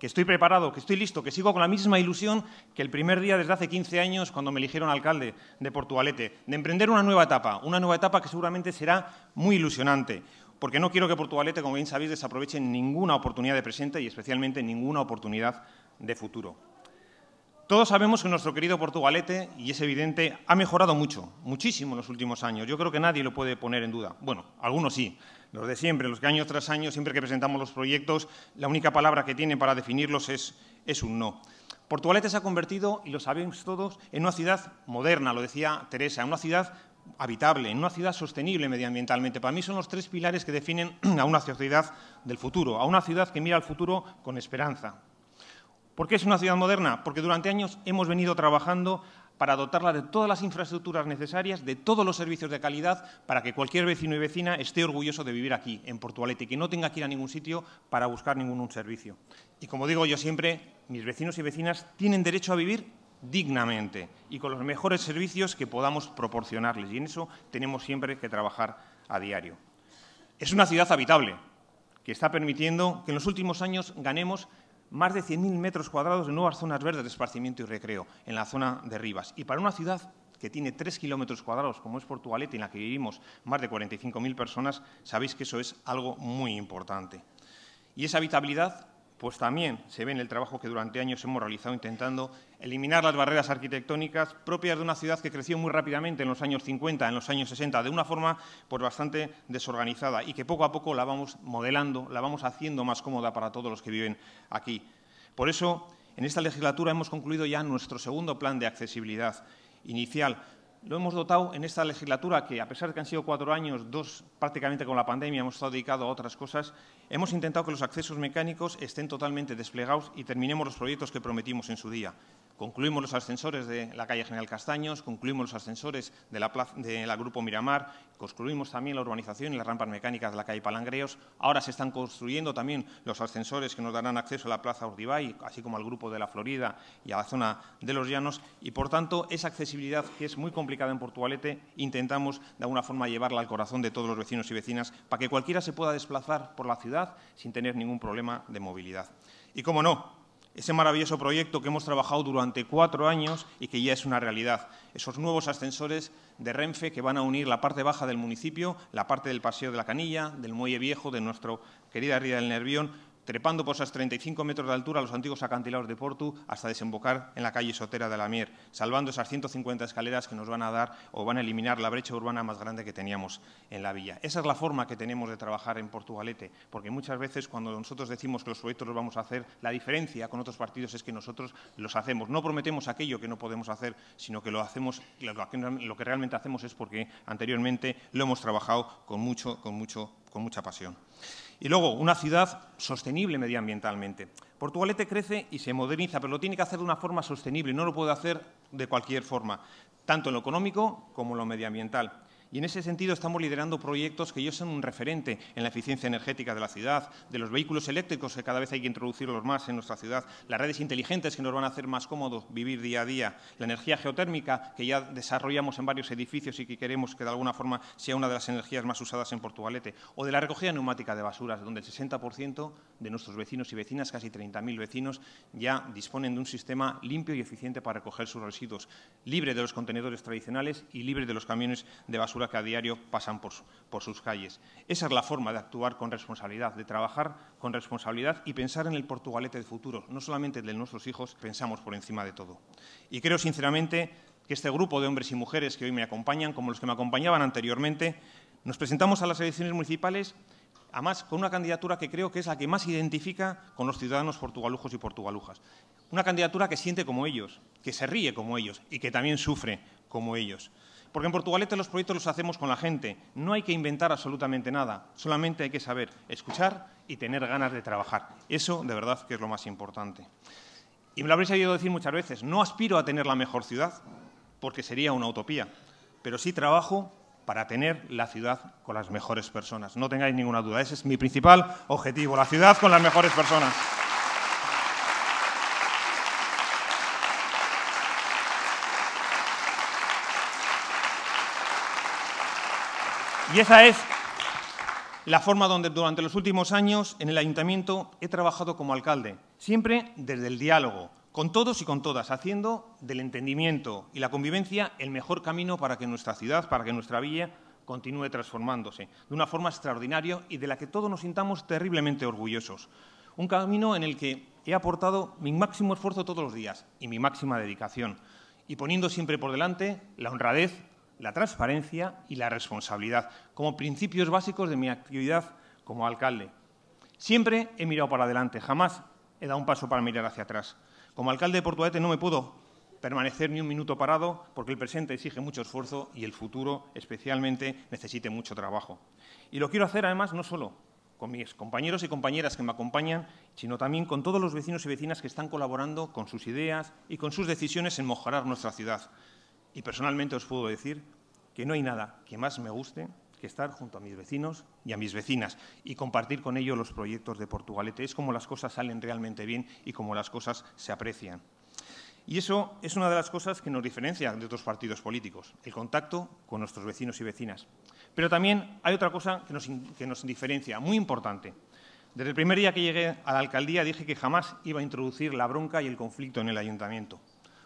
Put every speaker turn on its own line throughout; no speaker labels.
que estoy preparado, que estoy listo, que sigo con la misma ilusión que el primer día desde hace 15 años cuando me eligieron alcalde de Portugalete, de emprender una nueva etapa, una nueva etapa que seguramente será muy ilusionante, porque no quiero que Portugalete, como bien sabéis, desaproveche ninguna oportunidad de presente y especialmente ninguna oportunidad de futuro. Todos sabemos que nuestro querido Portugalete, y es evidente, ha mejorado mucho, muchísimo en los últimos años. Yo creo que nadie lo puede poner en duda. Bueno, algunos sí, los de siempre, los que año tras año, siempre que presentamos los proyectos, la única palabra que tienen para definirlos es, un no. Portugalete se ha convertido, y lo sabemos todos, en una ciudad moderna, lo decía Teresa, en una ciudad habitable, en una ciudad sostenible medioambientalmente. Para mí son los tres pilares que definen a una sociedad del futuro, a una ciudad que mira al futuro con esperanza. ¿Por qué es una ciudad moderna? Porque durante años hemos venido trabajando para dotarla de todas las infraestructuras necesarias, de todos los servicios de calidad, para que cualquier vecino y vecina esté orgulloso de vivir aquí, en Portugalete, que no tenga que ir a ningún sitio para buscar ningún servicio. Y como digo yo siempre, mis vecinos y vecinas tienen derecho a vivir dignamente y con los mejores servicios que podamos proporcionarles. Y en eso tenemos siempre que trabajar a diario. Es una ciudad habitable, que está permitiendo que en los últimos años ganemos más de 100.000 metros cuadrados de nuevas zonas verdes de esparcimiento y recreo en la zona de Rivas. Y para una ciudad que tiene 3 kilómetros cuadrados, como es Portugalete, en la que vivimos más de 45.000 personas, sabéis que eso es algo muy importante. Y esa habitabilidad pues también se ve en el trabajo que durante años hemos realizado intentando eliminar las barreras arquitectónicas propias de una ciudad que creció muy rápidamente en los años 50, en los años 60, de una forma pues, bastante desorganizada y que poco a poco la vamos modelando, la vamos haciendo más cómoda para todos los que viven aquí. Por eso, en esta legislatura hemos concluido ya nuestro segundo plan de accesibilidad inicial, lo hemos dotado en esta legislatura, que a pesar de que han sido cuatro años, dos prácticamente con la pandemia, hemos estado dedicados a otras cosas, hemos intentado que los accesos mecánicos estén totalmente desplegados y terminemos los proyectos que prometimos en su día. Concluimos los ascensores de la calle General Castaños, concluimos los ascensores de la, plaza, de Grupo Miramar, concluimos también la urbanización y las rampas mecánicas de la calle Palangreos. Ahora se están construyendo también los ascensores que nos darán acceso a la plaza Urdibay, así como al Grupo de la Florida y a la zona de los Llanos. Y, por tanto, esa accesibilidad que es muy complicada en Portugalete, intentamos de alguna forma llevarla al corazón de todos los vecinos y vecinas para que cualquiera se pueda desplazar por la ciudad sin tener ningún problema de movilidad. Y, cómo no, ese maravilloso proyecto que hemos trabajado durante cuatro años y que ya es una realidad. Esos nuevos ascensores de Renfe que van a unir la parte baja del municipio, la parte del Paseo de la Canilla, del Muelle Viejo, de nuestra querida Ría del Nervión, trepando por esos 35 metros de altura los antiguos acantilados de Portu hasta desembocar en la calle Sotera de la Mier, salvando esas 150 escaleras que nos van a dar o van a eliminar la brecha urbana más grande que teníamos en la villa. Esa es la forma que tenemos de trabajar en Portugalete, porque muchas veces cuando nosotros decimos que los proyectos los vamos a hacer, la diferencia con otros partidos es que nosotros los hacemos. No prometemos aquello que no podemos hacer, sino que lo hacemos, lo que realmente hacemos es porque anteriormente lo hemos trabajado con mucho, con mucho, con mucha pasión. Y luego, una ciudad sostenible medioambientalmente. Portugalete crece y se moderniza, pero lo tiene que hacer de una forma sostenible, no lo puede hacer de cualquier forma, tanto en lo económico como en lo medioambiental. Y en ese sentido estamos liderando proyectos que ellos son un referente en la eficiencia energética de la ciudad, de los vehículos eléctricos que cada vez hay que introducirlos más en nuestra ciudad, las redes inteligentes que nos van a hacer más cómodo vivir día a día, la energía geotérmica que ya desarrollamos en varios edificios y que queremos que de alguna forma sea una de las energías más usadas en Portugalete, o de la recogida neumática de basuras, donde el 60% de nuestros vecinos y vecinas, casi 30.000 vecinos, ya disponen de un sistema limpio y eficiente para recoger sus residuos, libre de los contenedores tradicionales y libre de los camiones de basura que a diario pasan por, sus calles. Esa es la forma de actuar con responsabilidad, de trabajar con responsabilidad y pensar en el Portugalete de futuro, no solamente el de nuestros hijos, pensamos por encima de todo. Y creo sinceramente que este grupo de hombres y mujeres que hoy me acompañan, como los que me acompañaban anteriormente, nos presentamos a las elecciones municipales además con una candidatura que creo que es la que más identifica con los ciudadanos portugalujos y portugalujas. Una candidatura que siente como ellos, que se ríe como ellos y que también sufre como ellos. Porque en Portugalete los proyectos los hacemos con la gente. No hay que inventar absolutamente nada. Solamente hay que saber escuchar y tener ganas de trabajar. Eso, de verdad, que es lo más importante. Y me lo habréis oído decir muchas veces. No aspiro a tener la mejor ciudad, porque sería una utopía. Pero sí trabajo para tener la ciudad con las mejores personas. No tengáis ninguna duda. Ese es mi principal objetivo, la ciudad con las mejores personas. Y esa es la forma donde durante los últimos años en el ayuntamiento he trabajado como alcalde, siempre desde el diálogo, con todos y con todas, haciendo del entendimiento y la convivencia el mejor camino para que nuestra ciudad, para que nuestra villa continúe transformándose de una forma extraordinaria y de la que todos nos sintamos terriblemente orgullosos. Un camino en el que he aportado mi máximo esfuerzo todos los días y mi máxima dedicación, y poniendo siempre por delante la honradez la transparencia y la responsabilidad como principios básicos de mi actividad como alcalde. Siempre he mirado para adelante, jamás he dado un paso para mirar hacia atrás. Como alcalde de Portugalete no me puedo permanecer ni un minuto parado porque el presente exige mucho esfuerzo y el futuro especialmente necesite mucho trabajo. Y lo quiero hacer además no solo con mis compañeros y compañeras que me acompañan, sino también con todos los vecinos y vecinas que están colaborando con sus ideas y con sus decisiones en mejorar nuestra ciudad. Y personalmente os puedo decir que no hay nada que más me guste que estar junto a mis vecinos y a mis vecinas y compartir con ellos los proyectos de Portugalete. Es como las cosas salen realmente bien y como las cosas se aprecian. Y eso es una de las cosas que nos diferencia de otros partidos políticos, el contacto con nuestros vecinos y vecinas. Pero también hay otra cosa que nos, que nos diferencia, muy importante. Desde el primer día que llegué a la alcaldía dije que jamás iba a introducir la bronca y el conflicto en el ayuntamiento,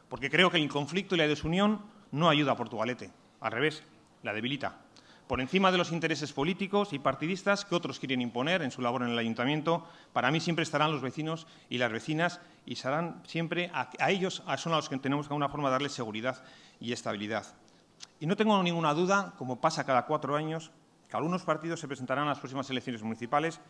porque creo que el conflicto y la desunión no ayuda a Portugalete, al revés, la debilita. Por encima de los intereses políticos y partidistas que otros quieren imponer en su labor en el ayuntamiento, para mí siempre estarán los vecinos y las vecinas y serán siempre a, ellos son a los que tenemos que de forma darles seguridad y estabilidad. Y no tengo ninguna duda, como pasa cada cuatro años, que algunos partidos se presentarán a las próximas elecciones municipales,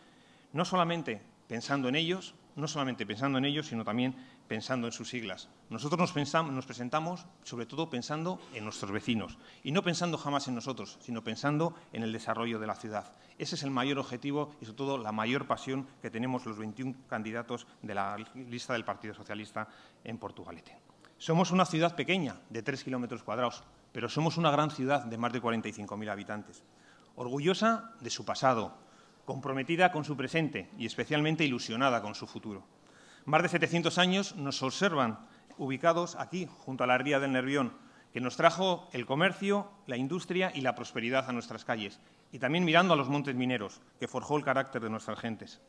no solamente pensando en ellos, no solamente pensando en ellos, sino también pensando en sus siglas. Nosotros nos, presentamos sobre todo pensando en nuestros vecinos y no pensando jamás en nosotros, sino pensando en el desarrollo de la ciudad. Ese es el mayor objetivo y sobre todo la mayor pasión que tenemos los 21 candidatos de la lista del Partido Socialista en Portugalete. Somos una ciudad pequeña, de 3 kilómetros cuadrados, pero somos una gran ciudad de más de 45.000 habitantes, orgullosa de su pasado, comprometida con su presente y especialmente ilusionada con su futuro. Más de 700 años nos observan ubicados aquí, junto a la ría del Nervión, que nos trajo el comercio, la industria y la prosperidad a nuestras calles, y también mirando a los montes mineros, que forjó el carácter de nuestras gentes.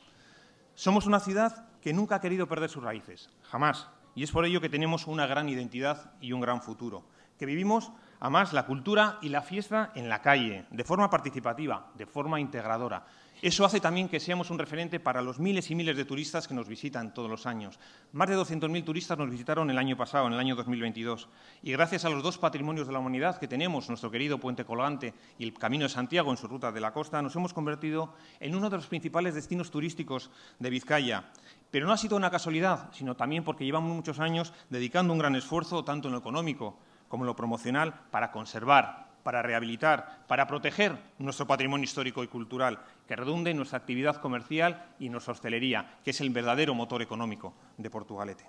Somos una ciudad que nunca ha querido perder sus raíces, jamás, y es por ello que tenemos una gran identidad y un gran futuro, que vivimos además, la cultura y la fiesta en la calle, de forma participativa, de forma integradora, eso hace también que seamos un referente para los miles y miles de turistas que nos visitan todos los años. Más de 200.000 turistas nos visitaron el año pasado, en el año 2022. Y gracias a los dos patrimonios de la humanidad que tenemos, nuestro querido Puente Colgante y el Camino de Santiago en su ruta de la costa, nos hemos convertido en uno de los principales destinos turísticos de Vizcaya. Pero no ha sido una casualidad, sino también porque llevamos muchos años dedicando un gran esfuerzo, tanto en lo económico como en lo promocional, para conservar, para rehabilitar, para proteger nuestro patrimonio histórico y cultural, que redunde en nuestra actividad comercial y nuestra hostelería, que es el verdadero motor económico de Portugalete.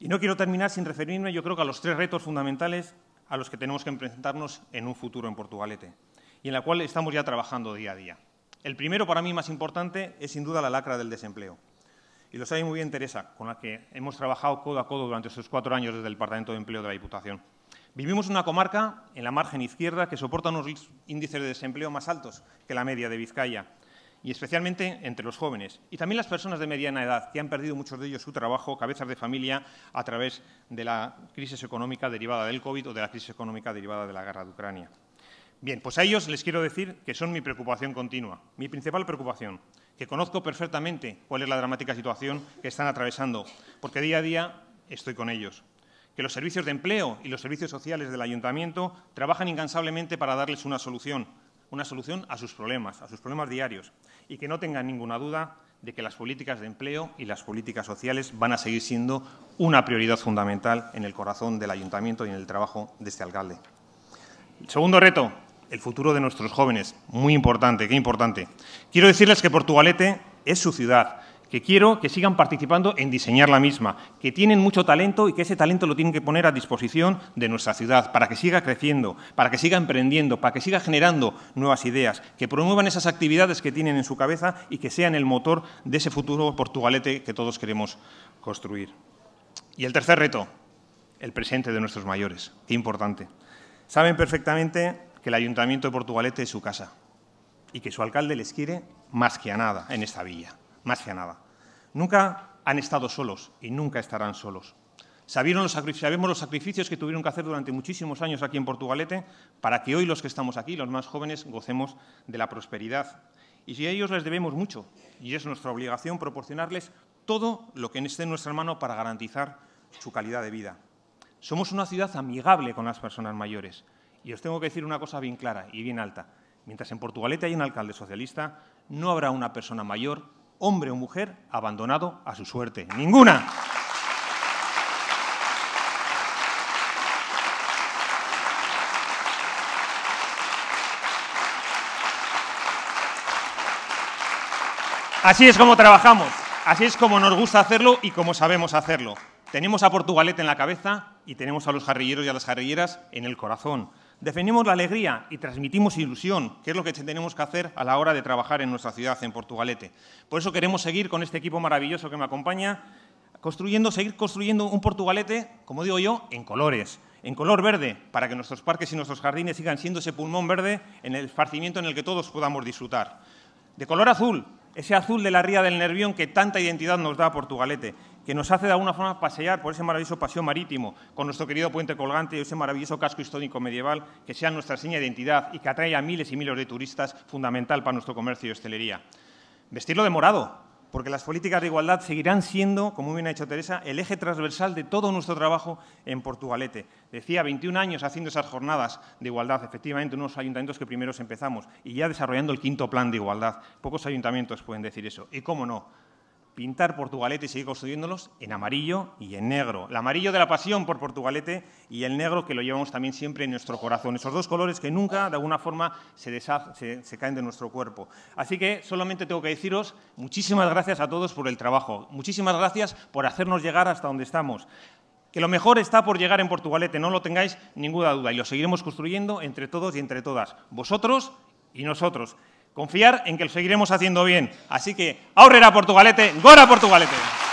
Y no quiero terminar sin referirme, yo creo que a los tres retos fundamentales a los que tenemos que enfrentarnos en un futuro en Portugalete y en la cual estamos ya trabajando día a día. El primero, para mí más importante, es sin duda la lacra del desempleo. Y lo sabe muy bien Teresa, con la que hemos trabajado codo a codo durante estos cuatro años desde el Departamento de Empleo de la Diputación. Vivimos en una comarca en la margen izquierda que soporta unos índices de desempleo más altos que la media de Vizcaya, y especialmente entre los jóvenes, y también las personas de mediana edad, que han perdido muchos de ellos su trabajo, cabezas de familia, a través de la crisis económica derivada del COVID o de la crisis económica derivada de la guerra de Ucrania. Bien, pues a ellos les quiero decir que son mi preocupación continua, mi principal preocupación, que conozco perfectamente cuál es la dramática situación que están atravesando, porque día a día estoy con ellos que los servicios de empleo y los servicios sociales del ayuntamiento trabajan incansablemente para darles una solución, una solución a sus problemas, a sus problemas diarios, y que no tengan ninguna duda de que las políticas de empleo y las políticas sociales van a seguir siendo una prioridad fundamental en el corazón del ayuntamiento y en el trabajo de este alcalde. El segundo reto, el futuro de nuestros jóvenes. Muy importante, qué importante. Quiero decirles que Portugalete es su ciudad, que quiero que sigan participando en diseñar la misma, que tienen mucho talento y que ese talento lo tienen que poner a disposición de nuestra ciudad para que siga creciendo, para que siga emprendiendo, para que siga generando nuevas ideas, que promuevan esas actividades que tienen en su cabeza y que sean el motor de ese futuro portugalete que todos queremos construir. Y el tercer reto, el presente de nuestros mayores. Qué importante. Saben perfectamente que el Ayuntamiento de Portugalete es su casa y que su alcalde les quiere más que a nada en esta villa más que nada. Nunca han estado solos y nunca estarán solos. sabemos los sacrificios que tuvieron que hacer durante muchísimos años aquí en Portugalete para que hoy los que estamos aquí, los más jóvenes, gocemos de la prosperidad. Y si a ellos les debemos mucho, y es nuestra obligación proporcionarles todo lo que esté en nuestra mano para garantizar su calidad de vida. Somos una ciudad amigable con las personas mayores. Y os tengo que decir una cosa bien clara y bien alta. Mientras en Portugalete hay un alcalde socialista, no habrá una persona mayor hombre o mujer abandonado a su suerte. Ninguna. Así es como trabajamos, así es como nos gusta hacerlo y como sabemos hacerlo. Tenemos a Portugalete en la cabeza y tenemos a los jarrilleros y a las jarrilleras en el corazón. Definimos la alegría y transmitimos ilusión, que es lo que tenemos que hacer a la hora de trabajar en nuestra ciudad, en Portugalete. Por eso queremos seguir con este equipo maravilloso que me acompaña, construyendo, seguir construyendo un Portugalete, como digo yo, en colores. En color verde, para que nuestros parques y nuestros jardines sigan siendo ese pulmón verde en el esparcimiento en el que todos podamos disfrutar. De color azul, ese azul de la ría del Nervión que tanta identidad nos da a Portugalete que nos hace de alguna forma pasear por ese maravilloso paseo marítimo con nuestro querido puente colgante y ese maravilloso casco histórico medieval que sea nuestra seña de identidad y que atrae a miles y miles de turistas, fundamental para nuestro comercio y hostelería. Vestirlo de morado, porque las políticas de igualdad seguirán siendo, como bien ha dicho Teresa, el eje transversal de todo nuestro trabajo en Portugalete. Decía, 21 años haciendo esas jornadas de igualdad, efectivamente, unos ayuntamientos que primeros empezamos y ya desarrollando el quinto plan de igualdad. Pocos ayuntamientos pueden decir eso. Y cómo no, pintar Portugalete y seguir construyéndolos en amarillo y en negro. El amarillo de la pasión por Portugalete y el negro que lo llevamos también siempre en nuestro corazón. Esos dos colores que nunca, de alguna forma, se, se caen de nuestro cuerpo. Así que solamente tengo que deciros muchísimas gracias a todos por el trabajo. Muchísimas gracias por hacernos llegar hasta donde estamos. Que lo mejor está por llegar en Portugalete, no lo tengáis ninguna duda, y lo seguiremos construyendo entre todos y entre todas, vosotros y nosotros. Confiar en que lo seguiremos haciendo bien. Así que, ahorrera Portugalete, gora Portugalete.